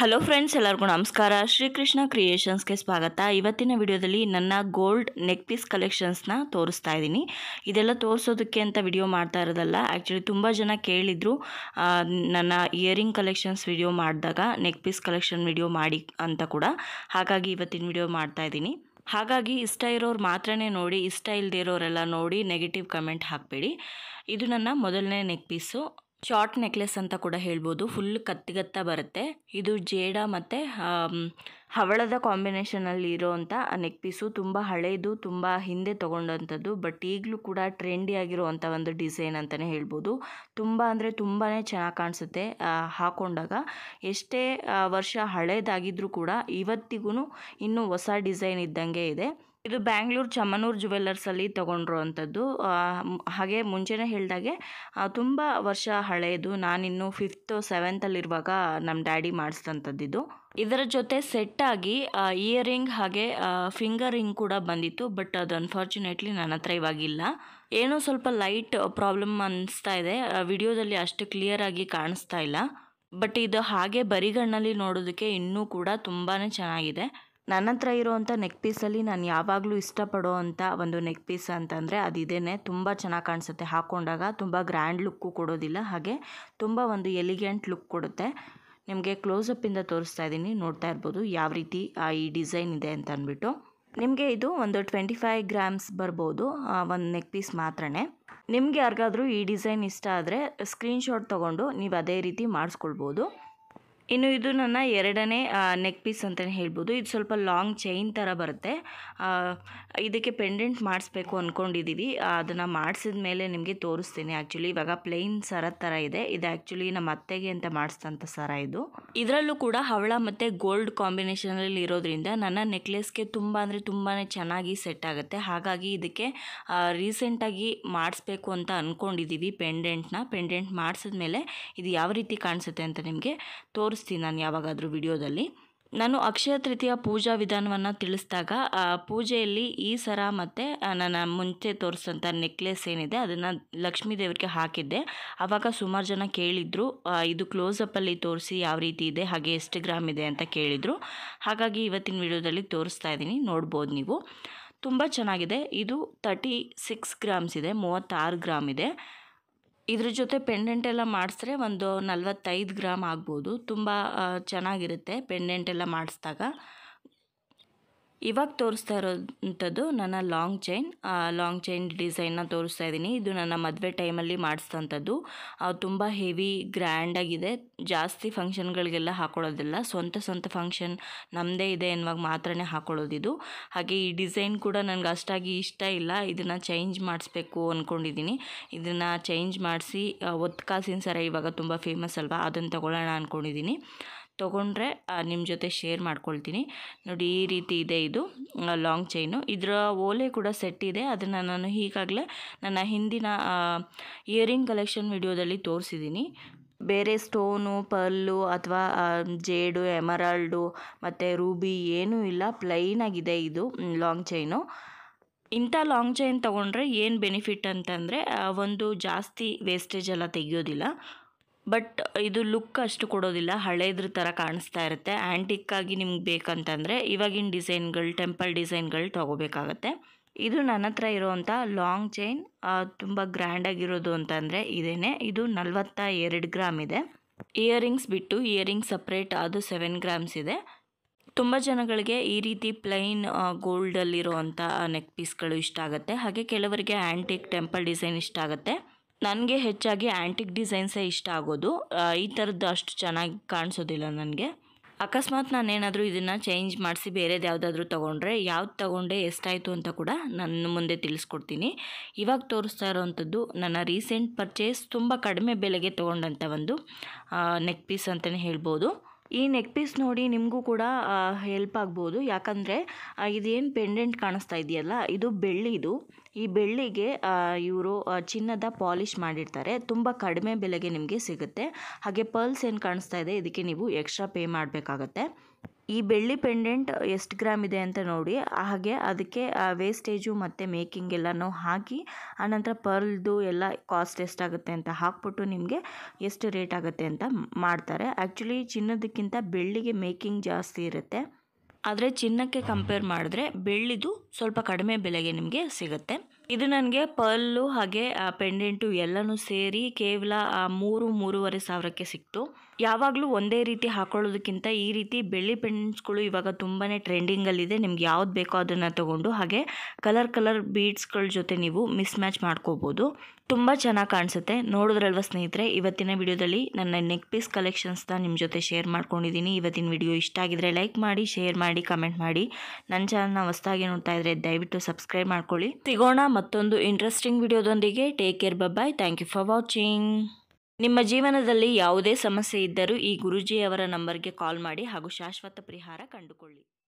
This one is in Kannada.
ಹಲೋ ಫ್ರೆಂಡ್ಸ್ ಎಲ್ಲರಿಗೂ ನಮಸ್ಕಾರ ಶ್ರೀಕೃಷ್ಣ ಕ್ರಿಯೇಷನ್ಸ್ಗೆ ಸ್ವಾಗತ ಇವತ್ತಿನ ವಿಡಿಯೋದಲ್ಲಿ ನನ್ನ ಗೋಲ್ಡ್ ನೆಕ್ ಪೀಸ್ ಕಲೆಕ್ಷನ್ಸ್ನ ತೋರಿಸ್ತಾ ಇದ್ದೀನಿ ಇದೆಲ್ಲ ತೋರಿಸೋದಕ್ಕೆ ಅಂತ ವಿಡಿಯೋ ಮಾಡ್ತಾ ಇರೋದಲ್ಲ ಆ್ಯಕ್ಚುಲಿ ತುಂಬ ಜನ ಕೇಳಿದರು ನನ್ನ ಇಯರಿಂಗ್ ಕಲೆಕ್ಷನ್ಸ್ ವಿಡಿಯೋ ಮಾಡಿದಾಗ ನೆಕ್ ಪೀಸ್ ಕಲೆಕ್ಷನ್ ವಿಡಿಯೋ ಮಾಡಿ ಅಂತ ಕೂಡ ಹಾಗಾಗಿ ಇವತ್ತಿನ ವಿಡಿಯೋ ಮಾಡ್ತಾ ಇದ್ದೀನಿ ಹಾಗಾಗಿ ಇಷ್ಟ ಇರೋರು ಮಾತ್ರನೇ ನೋಡಿ ಇಷ್ಟ ಇಲ್ಲದೇ ಇರೋರೆಲ್ಲ ನೋಡಿ ನೆಗೆಟಿವ್ ಕಮೆಂಟ್ ಹಾಕಬೇಡಿ ಇದು ನನ್ನ ಮೊದಲನೇ ನೆಕ್ ಪೀಸು ಶಾರ್ಟ್ ನೆಕ್ಲೆಸ್ ಅಂತ ಕೂಡ ಹೇಳ್ಬೋದು ಫುಲ್ ಕತ್ತಿಗತ್ತ ಬರುತ್ತೆ ಇದು ಜೇಡ ಮತ್ತು ಹವಳದ ಕಾಂಬಿನೇಷನಲ್ಲಿ ಇರೋವಂಥ ನೆಕ್ ಪೀಸು ತುಂಬ ಹಳೆಯದು ತುಂಬ ಹಿಂದೆ ತೊಗೊಂಡಂಥದ್ದು ಬಟ್ ಈಗಲೂ ಕೂಡ ಟ್ರೆಂಡಿ ಆಗಿರುವಂಥ ಒಂದು ಡಿಸೈನ್ ಅಂತಲೇ ಹೇಳ್ಬೋದು ತುಂಬ ಅಂದರೆ ತುಂಬಾ ಚೆನ್ನಾಗಿ ಕಾಣಿಸುತ್ತೆ ಹಾಕೊಂಡಾಗ ಎಷ್ಟೇ ವರ್ಷ ಹಳೇದಾಗಿದ್ದರೂ ಕೂಡ ಇವತ್ತಿಗೂ ಇನ್ನೂ ಹೊಸ ಡಿಸೈನ್ ಇದ್ದಂಗೆ ಇದೆ ಇದು ಬ್ಯಾಂಗ್ಳೂರ್ ಚಮನೂರ್ ಅಲ್ಲಿ ತಗೊಂಡ್ರು ಅಂಥದ್ದು ಹಾಗೆ ಮುಂಚೆನೆ ಹೇಳಿದಾಗೆ ತುಂಬ ವರ್ಷ ಹಳೆಯದು ನಾನಿನ್ನು ಫಿಫ್ತು ಸೆವೆಂತಲ್ಲಿರುವಾಗ ನಮ್ಮ ಡ್ಯಾಡಿ ಮಾಡಿಸಿದಂಥದ್ದಿದ್ದು ಇದರ ಜೊತೆ ಸೆಟ್ ಆಗಿ ಇಯರಿಂಗ್ ಹಾಗೆ ಫಿಂಗರ್ ರಿಂಗ್ ಕೂಡ ಬಂದಿತ್ತು ಬಟ್ ಅದು ಅನ್ಫಾರ್ಚುನೇಟ್ಲಿ ನನ್ನ ಹತ್ರ ಇವಾಗಿಲ್ಲ ಏನೋ ಸ್ವಲ್ಪ ಲೈಟ್ ಪ್ರಾಬ್ಲಮ್ ಅನಿಸ್ತಾ ಇದೆ ವಿಡಿಯೋದಲ್ಲಿ ಅಷ್ಟು ಕ್ಲಿಯರ್ ಆಗಿ ಕಾಣಿಸ್ತಾ ಇಲ್ಲ ಬಟ್ ಇದು ಹಾಗೆ ಬರಿಗಣ್ಣಲ್ಲಿ ನೋಡೋದಕ್ಕೆ ಇನ್ನೂ ಕೂಡ ತುಂಬಾ ಚೆನ್ನಾಗಿದೆ ನನ್ನ ಹತ್ರ ಇರೋವಂಥ ನೆಕ್ ಪೀಸಲ್ಲಿ ನಾನು ಯಾವಾಗಲೂ ಇಷ್ಟಪಡೋ ಅಂಥ ಒಂದು ನೆಕ್ ಪೀಸ್ ಅಂತಂದರೆ ಅದು ಇದೇ ತುಂಬ ಚೆನ್ನಾಗಿ ಕಾಣಿಸುತ್ತೆ ಹಾಕ್ಕೊಂಡಾಗ ತುಂಬ ಗ್ರ್ಯಾಂಡ್ ಲುಕ್ಕು ಕೊಡೋದಿಲ್ಲ ಹಾಗೆ ತುಂಬ ಒಂದು ಎಲಿಗೆಂಟ್ ಲುಕ್ ಕೊಡುತ್ತೆ ನಿಮಗೆ ಕ್ಲೋಸಪ್ಪಿಂದ ತೋರಿಸ್ತಾ ಇದ್ದೀನಿ ನೋಡ್ತಾ ಇರ್ಬೋದು ಯಾವ ರೀತಿ ಈ ಡಿಸೈನ್ ಇದೆ ಅಂತ ಅಂದ್ಬಿಟ್ಟು ನಿಮಗೆ ಇದು ಒಂದು ಟ್ವೆಂಟಿ ಫೈವ್ ಗ್ರಾಮ್ಸ್ ಬರ್ಬೋದು ಒಂದು ನೆಕ್ ಪೀಸ್ ಮಾತ್ರನೇ ನಿಮಗೆ ಯಾರಿಗಾದ್ರೂ ಈ ಡಿಸೈನ್ ಇಷ್ಟ ಆದರೆ ಸ್ಕ್ರೀನ್ಶಾಟ್ ತೊಗೊಂಡು ನೀವು ಅದೇ ರೀತಿ ಮಾಡಿಸ್ಕೊಳ್ಬೋದು ಇನ್ನು ಇದು ನನ್ನ ಎರಡನೇ ನೆಕ್ ಪೀಸ್ ಅಂತಲೇ ಹೇಳ್ಬೋದು ಇದು ಸ್ವಲ್ಪ ಲಾಂಗ್ ಚೈನ್ ಥರ ಬರುತ್ತೆ ಇದಕ್ಕೆ ಪೆಂಡೆಂಟ್ ಮಾಡಿಸ್ಬೇಕು ಅಂದ್ಕೊಂಡಿದ್ದೀವಿ ಅದನ್ನು ಮಾಡಿಸಿದ ಮೇಲೆ ನಿಮಗೆ ತೋರಿಸ್ತೀನಿ ಆ್ಯಕ್ಚುಲಿ ಇವಾಗ ಪ್ಲೈನ್ ಸರ ಥರ ಇದೆ ಇದು ಆ್ಯಕ್ಚುಲಿ ನಮ್ಮ ಅತ್ತೆಗೆ ಅಂತ ಮಾಡಿಸಿದಂಥ ಸರ ಇದು ಇದರಲ್ಲೂ ಕೂಡ ಹವಳ ಮತ್ತು ಗೋಲ್ಡ್ ಕಾಂಬಿನೇಷನಲ್ಲಿ ಇರೋದ್ರಿಂದ ನನ್ನ ನೆಕ್ಲೆಸ್ಗೆ ತುಂಬ ಅಂದರೆ ತುಂಬಾ ಚೆನ್ನಾಗಿ ಸೆಟ್ ಆಗುತ್ತೆ ಹಾಗಾಗಿ ಇದಕ್ಕೆ ರೀಸೆಂಟಾಗಿ ಮಾಡಿಸ್ಬೇಕು ಅಂತ ಅಂದ್ಕೊಂಡಿದ್ದೀವಿ ಪೆಂಡೆಂಟ್ನ ಪೆಂಡೆಂಟ್ ಮಾಡಿಸಿದ ಮೇಲೆ ಇದು ಯಾವ ರೀತಿ ಕಾಣಿಸುತ್ತೆ ಅಂತ ನಿಮಗೆ ತೋರಿಸ್ ತೋರಿಸ್ತೀನಿ ನಾನು ಯಾವಾಗಾದರೂ ವಿಡಿಯೋದಲ್ಲಿ ನಾನು ಅಕ್ಷಯ ತೃತೀಯ ಪೂಜಾ ವಿಧಾನವನ್ನು ತಿಳಿಸಿದಾಗ ಪೂಜೆಯಲ್ಲಿ ಈ ಸರ ಮತ್ತು ನನ್ನ ಮುಂಚೆ ತೋರಿಸೋಂಥ ನೆಕ್ಲೆಸ್ ಏನಿದೆ ಅದನ್ನು ಲಕ್ಷ್ಮೀ ದೇವರಿಗೆ ಹಾಕಿದ್ದೆ ಆವಾಗ ಸುಮಾರು ಜನ ಕೇಳಿದರು ಇದು ಕ್ಲೋಸಪ್ಪಲ್ಲಿ ತೋರಿಸಿ ಯಾವ ರೀತಿ ಇದೆ ಹಾಗೆ ಎಷ್ಟು ಗ್ರಾಮ್ ಇದೆ ಅಂತ ಕೇಳಿದರು ಹಾಗಾಗಿ ಇವತ್ತಿನ ವಿಡಿಯೋದಲ್ಲಿ ತೋರಿಸ್ತಾ ಇದ್ದೀನಿ ನೋಡ್ಬೋದು ನೀವು ತುಂಬ ಚೆನ್ನಾಗಿದೆ ಇದು ತರ್ಟಿ ಸಿಕ್ಸ್ ಗ್ರಾಮ್ಸ್ ಇದೆ ಮೂವತ್ತಾರು ಗ್ರಾಮ್ ಇದೆ ಇದ್ರ ಜೊತೆ ಪೆಂಡೆಂಟ್ ಎಲ್ಲ ಮಾಡಿಸ್ರೆ ಒಂದು ನಲ್ವತ್ತೈದು ಗ್ರಾಮ್ ಆಗ್ಬೋದು ತುಂಬ ಚೆನ್ನಾಗಿರುತ್ತೆ ಪೆಂಡೆಂಟ್ ಎಲ್ಲ ಮಾಡಿಸ್ದಾಗ ಇವಾಗ ತೋರಿಸ್ತಾ ಇರೋಂಥದ್ದು ನನ್ನ ಲಾಂಗ್ ಚೈನ್ ಲಾಂಗ್ ಚೈನ್ ಡಿಸೈನ್ನ ತೋರಿಸ್ತಾ ಇದ್ದೀನಿ ಇದು ನನ್ನ ಮದುವೆ ಟೈಮಲ್ಲಿ ಮಾಡಿಸಿದಂಥದ್ದು ತುಂಬ ಹೆವಿ ಗ್ರ್ಯಾಂಡಾಗಿದೆ ಜಾಸ್ತಿ ಫಂಕ್ಷನ್ಗಳಿಗೆಲ್ಲ ಹಾಕೊಳ್ಳೋದಿಲ್ಲ ಸ್ವಂತ ಸ್ವಂತ ಫಂಕ್ಷನ್ ನಮ್ಮದೇ ಇದೆ ಎನ್ನುವಾಗ ಮಾತ್ರ ಹಾಕೊಳ್ಳೋದಿದು ಹಾಗೆ ಈ ಡಿಸೈನ್ ಕೂಡ ನನಗೆ ಅಷ್ಟಾಗಿ ಇಷ್ಟ ಇಲ್ಲ ಇದನ್ನು ಚೇಂಜ್ ಮಾಡಿಸ್ಬೇಕು ಅಂದ್ಕೊಂಡಿದ್ದೀನಿ ಇದನ್ನು ಚೇಂಜ್ ಮಾಡಿಸಿ ಒತ್ಕಾಸಿನ ಸರ ಇವಾಗ ತುಂಬ ಫೇಮಸ್ ಅಲ್ವಾ ಅದನ್ನು ತಗೊಳ್ಳೋಣ ಅಂದ್ಕೊಂಡಿದ್ದೀನಿ ತೊಗೊಂಡ್ರೆ ನಿಮ್ಮ ಜೊತೆ ಶೇರ್ ಮಾಡ್ಕೊಳ್ತೀನಿ ನೋಡಿ ಈ ರೀತಿ ಇದೆ ಇದು ಲಾಂಗ್ ಚೈನು ಇದರ ಓಲೆ ಕೂಡ ಸೆಟ್ ಇದೆ ಅದನ್ನು ನಾನು ಈಗಾಗಲೇ ನನ್ನ ಹಿಂದಿನ ಇಯರಿಂಗ್ ಕಲೆಕ್ಷನ್ ವಿಡಿಯೋದಲ್ಲಿ ತೋರಿಸಿದ್ದೀನಿ ಬೇರೆ ಸ್ಟೋನು ಪರ್ಲು ಅಥವಾ ಜೇಡು ಎಮರಾಲ್ಡು ಮತ್ತು ರೂಬಿ ಏನೂ ಇಲ್ಲ ಪ್ಲೈನಾಗಿದೆ ಇದು ಲಾಂಗ್ ಚೈನು ಇಂಥ ಲಾಂಗ್ ಚೈನ್ ತೊಗೊಂಡ್ರೆ ಏನು ಬೆನಿಫಿಟ್ ಅಂತಂದರೆ ಒಂದು ಜಾಸ್ತಿ ವೇಸ್ಟೇಜ್ ಎಲ್ಲ ತೆಗಿಯೋದಿಲ್ಲ ಬಟ್ ಇದು ಲುಕ್ ಅಷ್ಟು ಕೊಡೋದಿಲ್ಲ ಹಳೇದ್ರ ಥರ ಕಾಣಿಸ್ತಾ ಇರುತ್ತೆ ಆ್ಯಂಟಿಕ್ಕಾಗಿ ನಿಮ್ಗೆ ಬೇಕಂತಂದರೆ ಇವಾಗಿನ ಡಿಸೈನ್ಗಳು ಟೆಂಪಲ್ ಡಿಸೈನ್ಗಳು ತೊಗೋಬೇಕಾಗತ್ತೆ ಇದು ನನ್ನ ಹತ್ರ ಇರೋವಂಥ ಲಾಂಗ್ ಚೈನ್ ತುಂಬ ಗ್ರ್ಯಾಂಡಾಗಿರೋದು ಅಂತಂದರೆ ಇದೇನೆ ಇದು ನಲ್ವತ್ತ ಎರಡು ಗ್ರಾಮ್ ಇದೆ ಇಯರಿಂಗ್ಸ್ ಬಿಟ್ಟು ಇಯರಿಂಗ್ ಸಪ್ರೇಟ್ ಅದು ಸೆವೆನ್ ಗ್ರಾಮ್ಸ್ ಇದೆ ತುಂಬ ಜನಗಳಿಗೆ ಈ ರೀತಿ ಪ್ಲೈನ್ ಅಂಥ ನೆಕ್ ಪೀಸ್ಗಳು ಇಷ್ಟ ಆಗುತ್ತೆ ಹಾಗೆ ಕೆಲವರಿಗೆ ಆ್ಯಂಟಿಕ್ ಟೆಂಪಲ್ ಡಿಸೈನ್ ಇಷ್ಟ ಆಗುತ್ತೆ ನನಗೆ ಹೆಚ್ಚಾಗಿ ಆ್ಯಂಟಿಕ್ ಡಿಸೈನ್ಸೇ ಇಷ್ಟ ಆಗೋದು ಈ ಥರದ್ದು ಅಷ್ಟು ಚೆನ್ನಾಗಿ ಕಾಣಿಸೋದಿಲ್ಲ ನನಗೆ ಅಕಸ್ಮಾತ್ ನಾನೇನಾದರೂ ಇದನ್ನು ಚೇಂಜ್ ಮಾಡಿಸಿ ಬೇರೆದು ಯಾವುದಾದ್ರೂ ತೊಗೊಂಡ್ರೆ ಯಾವ್ದು ತೊಗೊಂಡೆ ಎಷ್ಟಾಯಿತು ಅಂತ ಕೂಡ ನನ್ನ ಮುಂದೆ ತಿಳಿಸ್ಕೊಡ್ತೀನಿ ಇವಾಗ ತೋರಿಸ್ತಾ ಇರೋವಂಥದ್ದು ನನ್ನ ರೀಸೆಂಟ್ ಪರ್ಚೇಸ್ ತುಂಬ ಕಡಿಮೆ ಬೆಲೆಗೆ ತೊಗೊಂಡಂಥ ಒಂದು ನೆಕ್ ಪೀಸ್ ಅಂತಲೇ ಹೇಳ್ಬೋದು ಈ ನೆಕ್ ಪೀಸ್ ನೋಡಿ ನಿಮಗೂ ಕೂಡ ಹೆಲ್ಪ್ ಆಗ್ಬೋದು ಯಾಕಂದರೆ ಇದೇನು ಪೆಂಡೆಂಟ್ ಕಾಣಿಸ್ತಾ ಇದೆಯಲ್ಲ ಇದು ಬೆಳ್ಳಿದು ಈ ಬೆಳ್ಳಿಗೆ ಇವರು ಚಿನ್ನದ ಪಾಲಿಷ್ ಮಾಡಿರ್ತಾರೆ ತುಂಬ ಕಡಿಮೆ ಬೆಲೆಗೆ ನಿಮಗೆ ಸಿಗುತ್ತೆ ಹಾಗೆ ಪರ್ಲ್ಸ್ ಏನು ಕಾಣಿಸ್ತಾ ಇದೆ ಇದಕ್ಕೆ ನೀವು ಎಕ್ಸ್ಟ್ರಾ ಪೇ ಮಾಡಬೇಕಾಗತ್ತೆ ಈ ಬೆಳ್ಳಿ ಪೆಂಡೆಂಟ್ ಎಷ್ಟು ಗ್ರಾಮ್ ಇದೆ ಅಂತ ನೋಡಿ ಹಾಗೆ ಅದಕ್ಕೆ ವೇಸ್ಟೇಜು ಮತ್ತು ಮೇಕಿಂಗ್ ಎಲ್ಲನೂ ಹಾಕಿ ಆನಂತರ ಪರ್ಲ್ದು ಎಲ್ಲ ಕಾಸ್ಟ್ ಎಷ್ಟಾಗುತ್ತೆ ಅಂತ ಹಾಕ್ಬಿಟ್ಟು ನಿಮಗೆ ಎಷ್ಟು ರೇಟ್ ಆಗುತ್ತೆ ಅಂತ ಮಾಡ್ತಾರೆ ಆ್ಯಕ್ಚುಲಿ ಚಿನ್ನದಕ್ಕಿಂತ ಬೆಳ್ಳಿಗೆ ಮೇಕಿಂಗ್ ಜಾಸ್ತಿ ಇರುತ್ತೆ ಆದರೆ ಚಿನ್ನಕ್ಕೆ ಕಂಪೇರ್ ಮಾಡಿದ್ರೆ ಬೆಳ್ಳಿದು ಸ್ವಲ್ಪ ಕಡಿಮೆ ಬೆಲೆಗೆ ನಿಮಗೆ ಸಿಗುತ್ತೆ ಇದು ನನಗೆ ಪರ್ಲು ಹಾಗೆ ಪೆಂಡೆಂಟು ಎಲ್ಲನೂ ಸೇರಿ ಕೇವಲ ಮೂರು ಮೂರುವರೆ ಸಾವಿರಕ್ಕೆ ಸಿಕ್ತು ಯಾವಾಗಲೂ ಒಂದೇ ರೀತಿ ಹಾಕೊಳ್ಳೋದಕ್ಕಿಂತ ಈ ರೀತಿ ಬೆಳ್ಳಿ ಪೆಂಡ್ಸ್ಗಳು ಇವಾಗ ತುಂಬಾ ಟ್ರೆಂಡಿಂಗಲ್ಲಿದೆ ನಿಮ್ಗೆ ಯಾವ್ದು ಬೇಕೋ ಅದನ್ನು ತಗೊಂಡು ಹಾಗೆ ಕಲರ್ ಕಲರ್ ಬೀಡ್ಸ್ಗಳ ಜೊತೆ ನೀವು ಮಿಸ್ ಮ್ಯಾಚ್ ಮಾಡ್ಕೋಬೋದು ತುಂಬ ಚೆನ್ನಾಗಿ ಕಾಣಿಸುತ್ತೆ ನೋಡಿದ್ರಲ್ವ ಸ್ನೇಹಿತರೆ ಇವತ್ತಿನ ವಿಡಿಯೋದಲ್ಲಿ ನನ್ನ ನೆಕ್ ಪೀಸ್ ಕಲೆಕ್ಷನ್ಸ್ನ ನಿಮ್ಮ ಜೊತೆ ಶೇರ್ ಮಾಡ್ಕೊಂಡಿದ್ದೀನಿ ಇವತ್ತಿನ ವಿಡಿಯೋ ಇಷ್ಟ ಆಗಿದ್ರೆ ಲೈಕ್ ಮಾಡಿ ಶೇರ್ ಮಾಡಿ ಕಮೆಂಟ್ ಮಾಡಿ ನನ್ನ ಚಾನಲ್ನ ಹೊಸದಾಗಿ ನೋಡ್ತಾ ಇದ್ರೆ ದಯವಿಟ್ಟು ಸಬ್ಸ್ಕ್ರೈಬ್ ಮಾಡ್ಕೊಳ್ಳಿ ಸಿಗೋಣ ಮತ್ತೊಂದು ಇಂಟ್ರೆಸ್ಟಿಂಗ್ ವಿಡಿಯೋದೊಂದಿಗೆ take care bye thank you for watching ನಿಮ್ಮ ಜೀವನದಲ್ಲಿ ಯಾವುದೇ ಸಮಸ್ಯೆ ಇದ್ದರೂ ಈ ಗುರೂಜಿಯವರ ನಂಬರ್ಗೆ ಕಾಲ್ ಮಾಡಿ ಹಾಗೂ ಶಾಶ್ವತ ಪರಿಹಾರ ಕಂಡುಕೊಳ್ಳಿ